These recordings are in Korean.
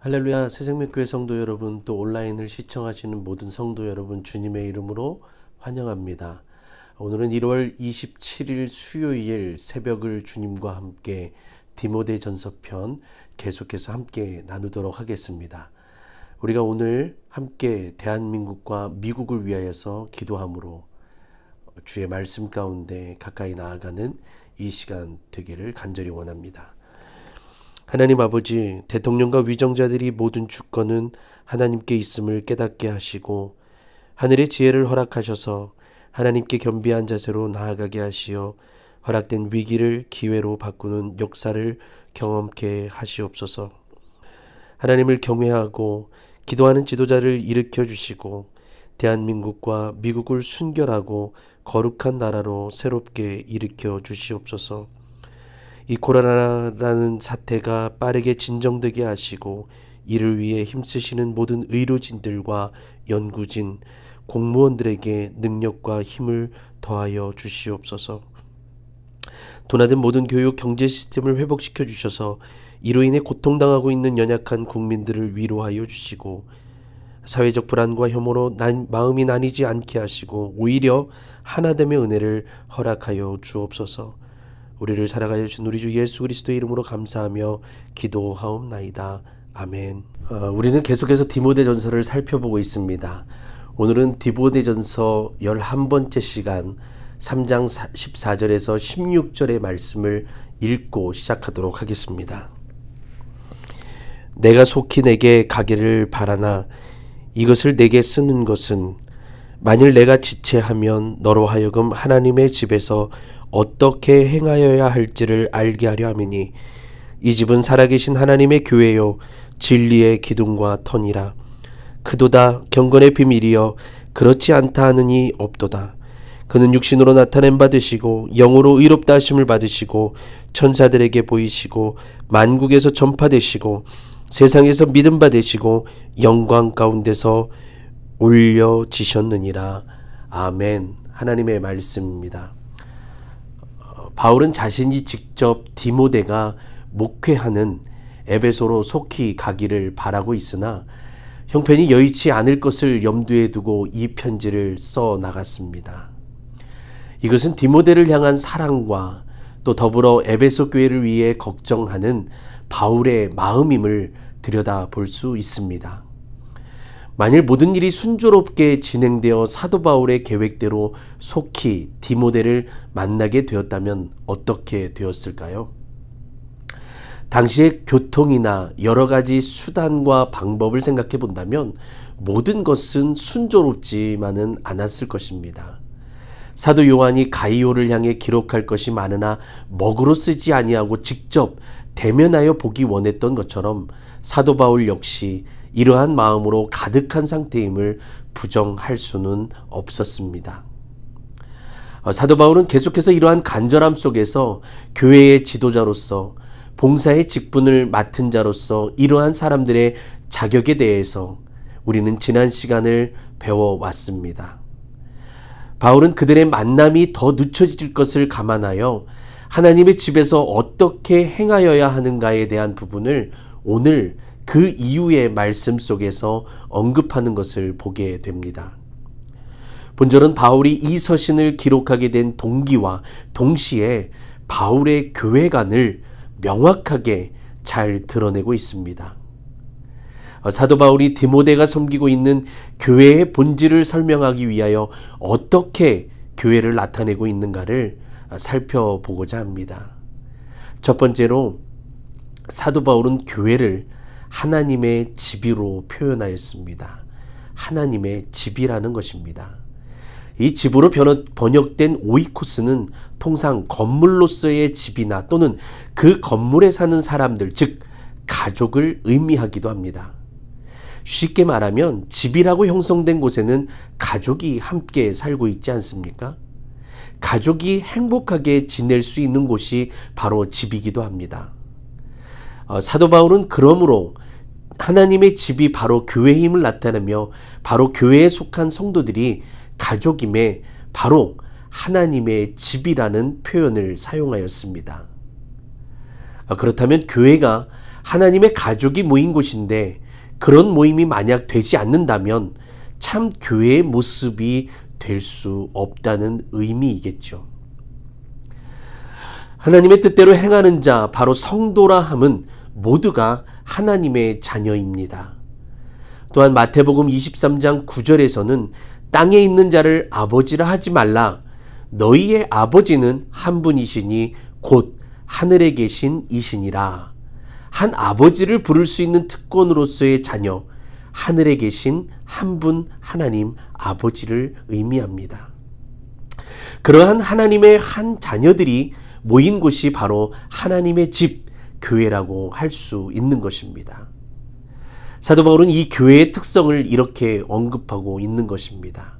할렐루야 새생명교회 성도 여러분 또 온라인을 시청하시는 모든 성도 여러분 주님의 이름으로 환영합니다. 오늘은 1월 27일 수요일 새벽을 주님과 함께 디모데 전서편 계속해서 함께 나누도록 하겠습니다. 우리가 오늘 함께 대한민국과 미국을 위하여서 기도함으로 주의 말씀 가운데 가까이 나아가는 이 시간 되기를 간절히 원합니다. 하나님 아버지, 대통령과 위정자들이 모든 주권은 하나님께 있음을 깨닫게 하시고 하늘의 지혜를 허락하셔서 하나님께 겸비한 자세로 나아가게 하시어 허락된 위기를 기회로 바꾸는 역사를 경험케 하시옵소서. 하나님을 경외하고 기도하는 지도자를 일으켜 주시고 대한민국과 미국을 순결하고 거룩한 나라로 새롭게 일으켜 주시옵소서. 이 코로나라는 사태가 빠르게 진정되게 하시고 이를 위해 힘쓰시는 모든 의료진들과 연구진, 공무원들에게 능력과 힘을 더하여 주시옵소서. 도나든 모든 교육 경제 시스템을 회복시켜 주셔서 이로 인해 고통당하고 있는 연약한 국민들을 위로하여 주시고 사회적 불안과 혐오로 난, 마음이 나뉘지 않게 하시고 오히려 하나됨의 은혜를 허락하여 주옵소서. 우리를 사랑하여 주신 우리 주 예수 그리스도의 이름으로 감사하며 기도하옵나이다. 아멘. 어, 우리는 계속해서 디모데전서를 살펴보고 있습니다. 오늘은 디모데전서 11번째 시간 3장 14절에서 16절의 말씀을 읽고 시작하도록 하겠습니다. 내가 속히 내게 가기를 바라나 이것을 내게 쓰는 것은 만일 내가 지체하면 너로 하여금 하나님의 집에서 어떻게 행하여야 할지를 알게 하려 함이니 이 집은 살아계신 하나님의 교회요 진리의 기둥과 턴이라 그도다 경건의 비밀이여 그렇지 않다 하느니 없도다 그는 육신으로 나타낸 받으시고 영으로 의롭다 하심을 받으시고 천사들에게 보이시고 만국에서 전파되시고 세상에서 믿음 받으시고 영광 가운데서 올려지셨느니라. 아멘. 하나님의 말씀입니다. 어, 바울은 자신이 직접 디모데가 목회하는 에베소로 속히 가기를 바라고 있으나 형편이 여의치 않을 것을 염두에 두고 이 편지를 써 나갔습니다. 이것은 디모데를 향한 사랑과 또 더불어 에베소 교회를 위해 걱정하는 바울의 마음임을 들여다 볼 수 있습니다. 만일 모든 일이 순조롭게 진행되어 사도 바울의 계획대로 속히 디모데를 만나게 되었다면 어떻게 되었을까요? 당시의 교통이나 여러 가지 수단과 방법을 생각해 본다면 모든 것은 순조롭지만은 않았을 것입니다. 사도 요한이 가이오를 향해 기록할 것이 많으나 먹으로 쓰지 아니하고 직접 대면하여 보기 원했던 것처럼 사도 바울 역시 이러한 마음으로 가득한 상태임을 부정할 수는 없었습니다. 어, 사도 바울은 계속해서 이러한 간절함 속에서 교회의 지도자로서 봉사의 직분을 맡은 자로서 이러한 사람들의 자격에 대해서 우리는 지난 시간을 배워왔습니다. 바울은 그들의 만남이 더 늦춰질 것을 감안하여 하나님의 집에서 어떻게 행하여야 하는가에 대한 부분을 오늘 그 이후의 말씀 속에서 언급하는 것을 보게 됩니다. 본절은 바울이 이 서신을 기록하게 된 동기와 동시에 바울의 교회관을 명확하게 잘 드러내고 있습니다. 어, 사도 바울이 디모데가 섬기고 있는 교회의 본질을 설명하기 위하여 어떻게 교회를 나타내고 있는가를 어, 살펴보고자 합니다. 첫 번째로 사도 바울은 교회를 하나님의 집이로 표현하였습니다. 하나님의 집이라는 것입니다. 이 집으로 번역된 오이코스는 통상 건물로서의 집이나 또는 그 건물에 사는 사람들, 즉, 가족을 의미하기도 합니다. 쉽게 말하면 집이라고 형성된 곳에는 가족이 함께 살고 있지 않습니까? 가족이 행복하게 지낼 수 있는 곳이 바로 집이기도 합니다. 어, 사도 바울은 그러므로 하나님의 집이 바로 교회임을 나타내며 바로 교회에 속한 성도들이 가족임에 바로 하나님의 집이라는 표현을 사용하였습니다. 어, 그렇다면 교회가 하나님의 가족이 모인 곳인데 그런 모임이 만약 되지 않는다면 참 교회의 모습이 될 수 없다는 의미이겠죠. 하나님의 뜻대로 행하는 자, 바로 성도라 함은 모두가 하나님의 자녀입니다. 또한 마태복음 23장 9절에서는 땅에 있는 자를 아버지라 하지 말라. 너희의 아버지는 한 분이시니 곧 하늘에 계신 이시니라. 한 아버지를 부를 수 있는 특권으로서의 자녀, 하늘에 계신 한 분 하나님 아버지를 의미합니다. 그러한 하나님의 한 자녀들이 모인 곳이 바로 하나님의 집, 교회라고 할 수 있는 것입니다. 사도 바울은 이 교회의 특성을 이렇게 언급하고 있는 것입니다.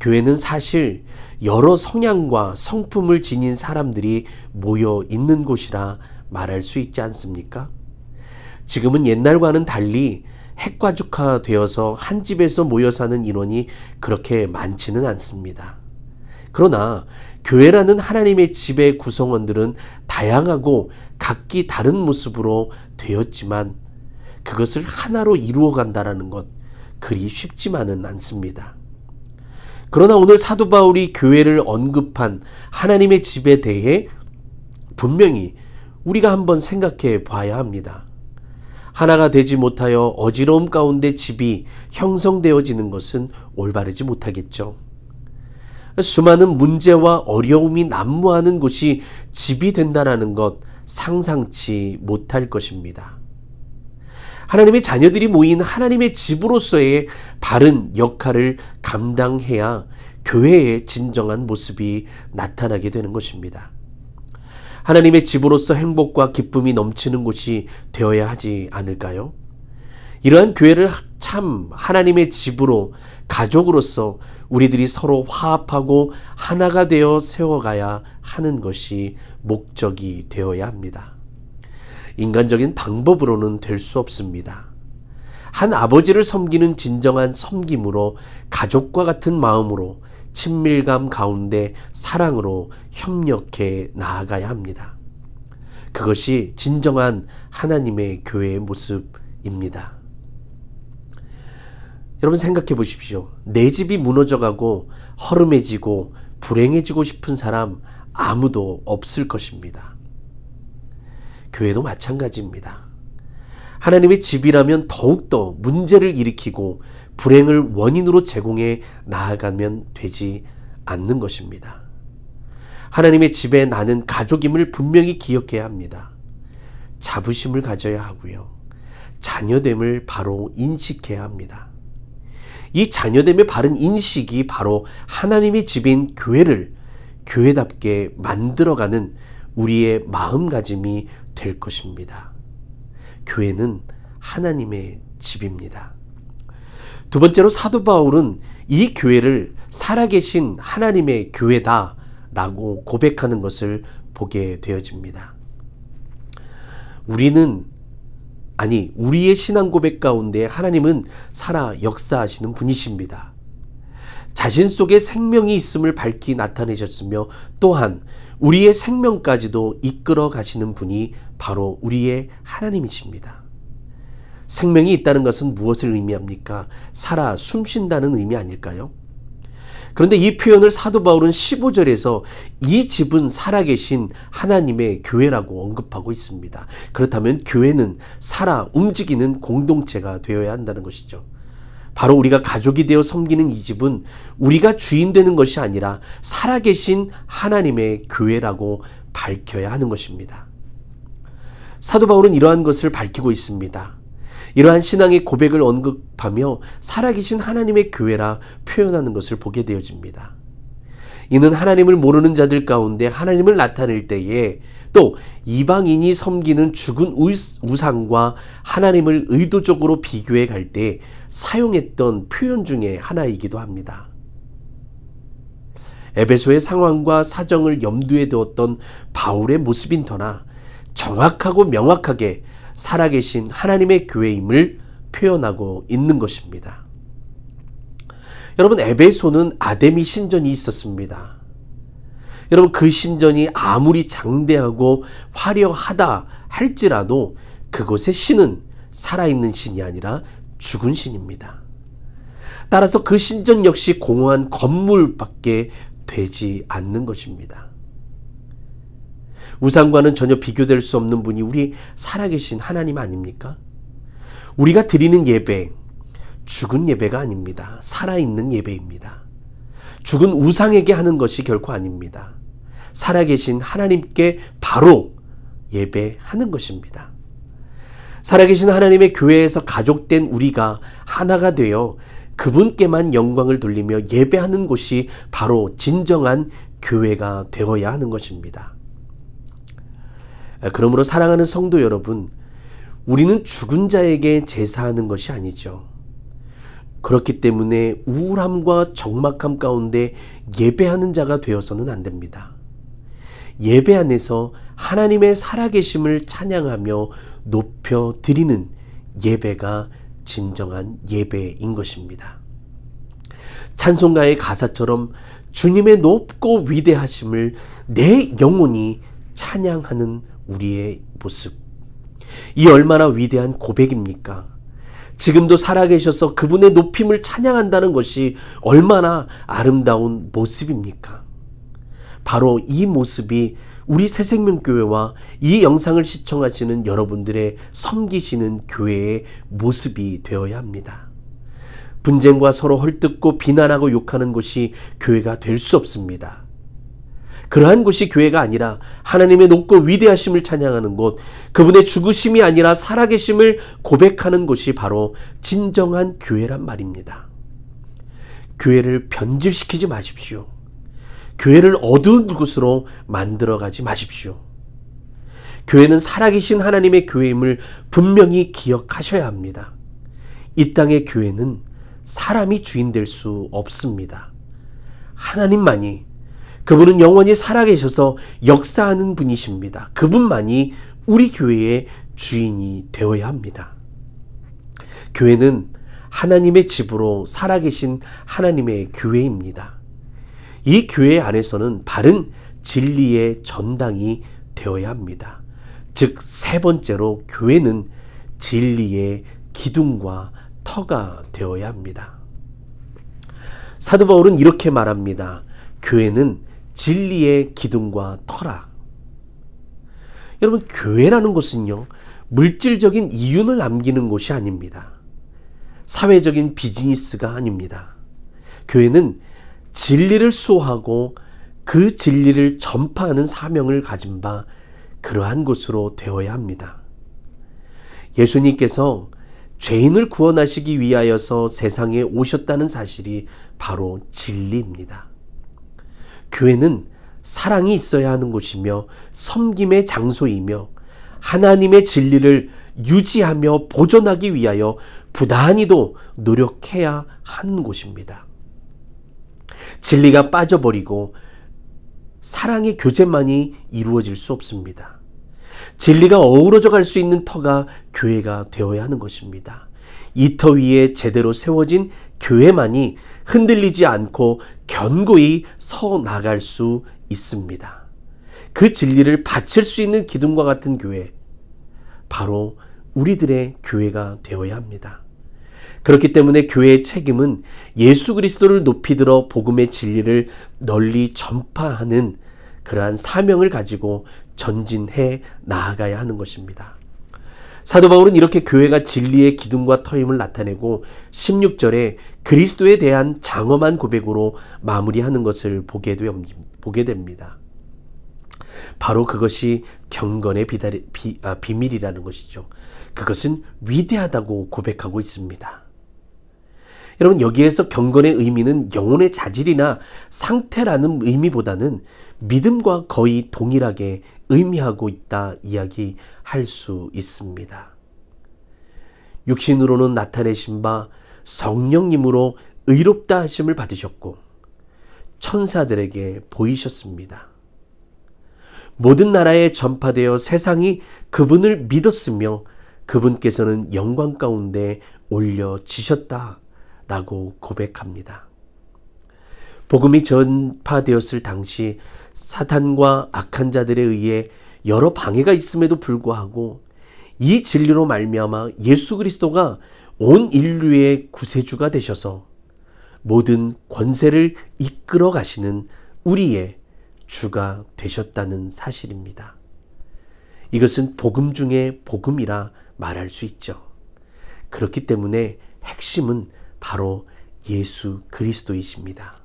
교회는 사실 여러 성향과 성품을 지닌 사람들이 모여 있는 곳이라 말할 수 있지 않습니까? 지금은 옛날과는 달리 핵과족화 되어서 한 집에서 모여 사는 인원이 그렇게 많지는 않습니다. 그러나 교회라는 하나님의 집의 구성원들은 다양하고 각기 다른 모습으로 되었지만 그것을 하나로 이루어 간다라는 것 그리 쉽지만은 않습니다. 그러나 오늘 사도 바울이 교회를 언급한 하나님의 집에 대해 분명히 우리가 한번 생각해 봐야 합니다. 하나가 되지 못하여 어지러움 가운데 집이 형성되어지는 것은 올바르지 못하겠죠. 수많은 문제와 어려움이 난무하는 곳이 집이 된다라는 것 상상치 못할 것입니다. 하나님의 자녀들이 모인 하나님의 집으로서의 바른 역할을 감당해야 교회의 진정한 모습이 나타나게 되는 것입니다. 하나님의 집으로서 행복과 기쁨이 넘치는 곳이 되어야 하지 않을까요? 이러한 교회를 참 하나님의 집으로 가족으로서 우리들이 서로 화합하고 하나가 되어 세워가야 하는 것이 목적이 되어야 합니다. 인간적인 방법으로는 될 수 없습니다. 한 아버지를 섬기는 진정한 섬김으로 가족과 같은 마음으로 친밀감 가운데 사랑으로 협력해 나아가야 합니다. 그것이 진정한 하나님의 교회의 모습입니다. 여러분 생각해 보십시오. 내 집이 무너져가고 허름해지고 불행해지고 싶은 사람 아무도 없을 것입니다. 교회도 마찬가지입니다. 하나님의 집이라면 더욱더 문제를 일으키고 불행을 원인으로 제공해 나아가면 되지 않는 것입니다. 하나님의 집에 나는 가족임을 분명히 기억해야 합니다. 자부심을 가져야 하고요. 자녀됨을 바로 인식해야 합니다. 이 자녀됨의 바른 인식이 바로 하나님의 집인 교회를 교회답게 만들어가는 우리의 마음가짐이 될 것입니다. 교회는 하나님의 집입니다. 두 번째로 사도 바울은 이 교회를 살아계신 하나님의 교회다 라고 고백하는 것을 보게 되어집니다. 우리는 아니 우리의 신앙 고백 가운데 하나님은 살아 역사하시는 분이십니다. 자신 속에 생명이 있음을 밝히 나타내셨으며 또한 우리의 생명까지도 이끌어 가시는 분이 바로 우리의 하나님이십니다. 생명이 있다는 것은 무엇을 의미합니까? 살아 숨쉰다는 의미 아닐까요? 그런데 이 표현을 사도 바울은 15절에서 이 집은 살아계신 하나님의 교회라고 언급하고 있습니다. 그렇다면 교회는 살아 움직이는 공동체가 되어야 한다는 것이죠. 바로 우리가 가족이 되어 섬기는 이 집은 우리가 주인 되는 것이 아니라 살아계신 하나님의 교회라고 밝혀야 하는 것입니다. 사도 바울은 이러한 것을 밝히고 있습니다. 이러한 신앙의 고백을 언급하며 살아계신 하나님의 교회라 표현하는 것을 보게 되어집니다. 이는 하나님을 모르는 자들 가운데 하나님을 나타낼 때에 또 이방인이 섬기는 죽은 우상과 하나님을 의도적으로 비교해 갈 때 사용했던 표현 중의 하나이기도 합니다. 에베소의 상황과 사정을 염두에 두었던 바울의 모습인 터나 정확하고 명확하게 살아계신 하나님의 교회임을 표현하고 있는 것입니다. 여러분 에베소는 아데미 신전이 있었습니다. 여러분 그 신전이 아무리 장대하고 화려하다 할지라도 그곳의 신은 살아있는 신이 아니라 죽은 신입니다. 따라서 그 신전 역시 공허한 건물밖에 되지 않는 것입니다. 우상과는 전혀 비교될 수 없는 분이 우리 살아계신 하나님 아닙니까? 우리가 드리는 예배, 죽은 예배가 아닙니다. 살아있는 예배입니다. 죽은 우상에게 하는 것이 결코 아닙니다. 살아계신 하나님께 바로 예배하는 것입니다. 살아계신 하나님의 교회에서 가족된 우리가 하나가 되어 그분께만 영광을 돌리며 예배하는 곳이 바로 진정한 교회가 되어야 하는 것입니다. 아, 그러므로 사랑하는 성도 여러분, 우리는 죽은 자에게 제사하는 것이 아니죠. 그렇기 때문에 우울함과 적막함 가운데 예배하는 자가 되어서는 안 됩니다. 예배 안에서 하나님의 살아계심을 찬양하며 높여 드리는 예배가 진정한 예배인 것입니다. 찬송가의 가사처럼 주님의 높고 위대하심을 내 영혼이 찬양하는 우리의 모습. 이 얼마나 위대한 고백입니까? 지금도 살아계셔서 그분의 높임을 찬양한다는 것이 얼마나 아름다운 모습입니까? 바로 이 모습이 우리 새생명교회와 이 영상을 시청하시는 여러분들의 섬기시는 교회의 모습이 되어야 합니다. 분쟁과 서로 헐뜯고 비난하고 욕하는 것이 교회가 될 수 없습니다. 그러한 곳이 교회가 아니라 하나님의 높고 위대하심을 찬양하는 곳, 그분의 죽으심이 아니라 살아계심을 고백하는 곳이 바로 진정한 교회란 말입니다. 교회를 변질시키지 마십시오. 교회를 어두운 곳으로 만들어 가지 마십시오. 교회는 살아계신 하나님의 교회임을 분명히 기억하셔야 합니다. 이 땅의 교회는 사람이 주인 될 수 없습니다. 하나님만이 그분은 영원히 살아계셔서 역사하는 분이십니다. 그분만이 우리 교회의 주인이 되어야 합니다. 교회는 하나님의 집으로 살아계신 하나님의 교회입니다. 이 교회 안에서는 바른 진리의 전당이 되어야 합니다. 즉, 세 번째로 교회는 진리의 기둥과 터가 되어야 합니다. 사도 바울은 이렇게 말합니다. 교회는 진리의 기둥과 터라. 여러분, 교회라는 곳은요, 물질적인 이윤을 남기는 곳이 아닙니다. 사회적인 비즈니스가 아닙니다. 교회는 진리를 수호하고 그 진리를 전파하는 사명을 가진 바 그러한 곳으로 되어야 합니다. 예수님께서 죄인을 구원하시기 위하여서 세상에 오셨다는 사실이 바로 진리입니다. 교회는 사랑이 있어야 하는 곳이며 섬김의 장소이며 하나님의 진리를 유지하며 보존하기 위하여 부단히도 노력해야 하는 곳입니다. 진리가 빠져버리고 사랑의 교제만이 이루어질 수 없습니다. 진리가 어우러져 갈 수 있는 터가 교회가 되어야 하는 것입니다. 이터 위에 제대로 세워진 교회만이 흔들리지 않고 견고히 서 나갈 수 있습니다. 그 진리를 바칠 수 있는 기둥과 같은 교회, 바로 우리들의 교회가 되어야 합니다. 그렇기 때문에 교회의 책임은 예수 그리스도를 높이 들어 복음의 진리를 널리 전파하는 그러한 사명을 가지고 전진해 나아가야 하는 것입니다. 사도 바울은 이렇게 교회가 진리의 기둥과 터임을 나타내고 16절에 그리스도에 대한 장엄한 고백으로 마무리하는 것을 보게 됩니다. 바로 그것이 경건의 비다리, 비, 아, 비밀이라는 것이죠. 그것은 위대하다고 고백하고 있습니다. 여러분 여기에서 경건의 의미는 영혼의 자질이나 상태라는 의미보다는 믿음과 거의 동일하게 의미하고 있다 이야기할 수 있습니다. 육신으로는 나타내신 바 성령님으로 의롭다 하심을 받으셨고 천사들에게 보이셨습니다. 모든 나라에 전파되어 세상이 그분을 믿었으며 그분께서는 영광 가운데 올려지셨다라고 고백합니다. 복음이 전파되었을 당시 사탄과 악한 자들에 의해 여러 방해가 있음에도 불구하고 이 진리로 말미암아 예수 그리스도가 온 인류의 구세주가 되셔서 모든 권세를 이끌어 가시는 우리의 주가 되셨다는 사실입니다. 이것은 복음 중에 복음이라 말할 수 있죠. 그렇기 때문에 핵심은 바로 예수 그리스도이십니다.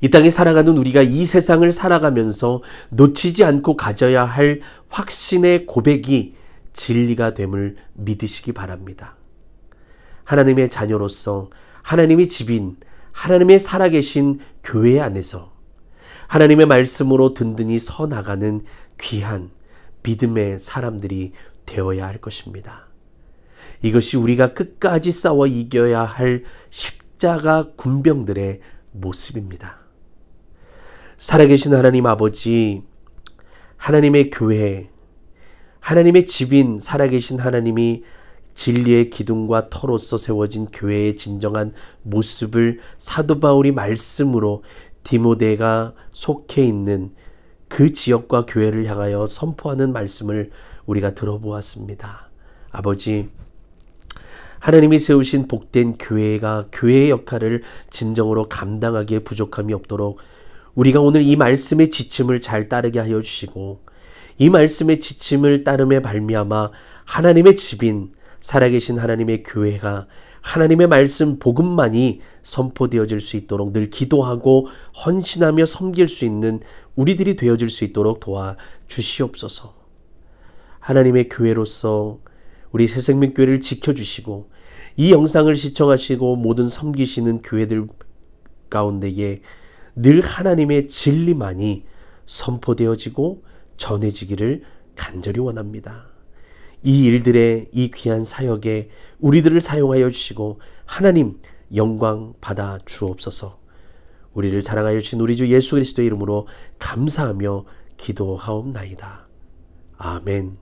이 땅에 살아가는 우리가 이 세상을 살아가면서 놓치지 않고 가져야 할 확신의 고백이 진리가 됨을 믿으시기 바랍니다. 하나님의 자녀로서 하나님이 집인 하나님의 살아계신 교회 안에서 하나님의 말씀으로 든든히 서 나가는 귀한 믿음의 사람들이 되어야 할 것입니다. 이것이 우리가 끝까지 싸워 이겨야 할 십자가 군병들의 모습입니다. 살아계신 하나님 아버지, 하나님의 교회, 하나님의 집인 살아계신 하나님이 진리의 기둥과 터로서 세워진 교회의 진정한 모습을 사도 바울이 말씀으로 디모데가 속해 있는 그 지역과 교회를 향하여 선포하는 말씀을 우리가 들어보았습니다. 아버지, 하나님이 세우신 복된 교회가 교회의 역할을 진정으로 감당하기에 부족함이 없도록 우리가 오늘 이 말씀의 지침을 잘 따르게 하여 주시고 이 말씀의 지침을 따름에 발미암아 하나님의 집인 살아계신 하나님의 교회가 하나님의 말씀 복음만이 선포되어질 수 있도록 늘 기도하고 헌신하며 섬길 수 있는 우리들이 되어질 수 있도록 도와 주시옵소서. 하나님의 교회로서 우리 새생명교회를 지켜주시고 이 영상을 시청하시고 모든 섬기시는 교회들 가운데에 늘 하나님의 진리만이 선포되어지고 전해지기를 간절히 원합니다. 이 일들의 이 귀한 사역에 우리들을 사용하여 주시고 하나님 영광 받아 주옵소서. 우리를 사랑하여 주신 우리 주 예수 그리스도의 이름으로 감사하며 기도하옵나이다. 아멘.